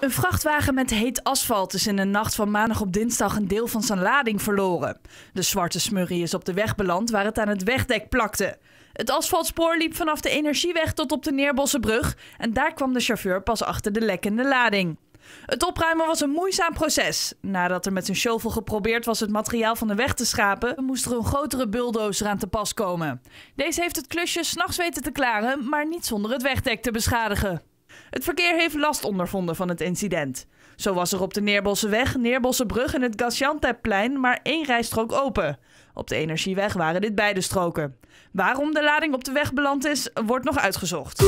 Een vrachtwagen met heet asfalt is in de nacht van maandag op dinsdag een deel van zijn lading verloren. De zwarte smurrie is op de weg beland waar het aan het wegdek plakte. Het asfaltspoor liep vanaf de Energieweg tot op de Neerbossenbrug en daar kwam de chauffeur pas achter de lekkende lading. Het opruimen was een moeizaam proces. Nadat er met een shovel geprobeerd was het materiaal van de weg te schrapen, moest er een grotere bulldozer aan te pas komen. Deze heeft het klusje s'nachts weten te klaren, maar niet zonder het wegdek te beschadigen. Het verkeer heeft last ondervonden van het incident. Zo was er op de Neerbosseweg, Neerbossebrug en het Gaziantepplein maar één rijstrook open. Op de Energieweg waren dit beide stroken. Waarom de lading op de weg beland is, wordt nog uitgezocht.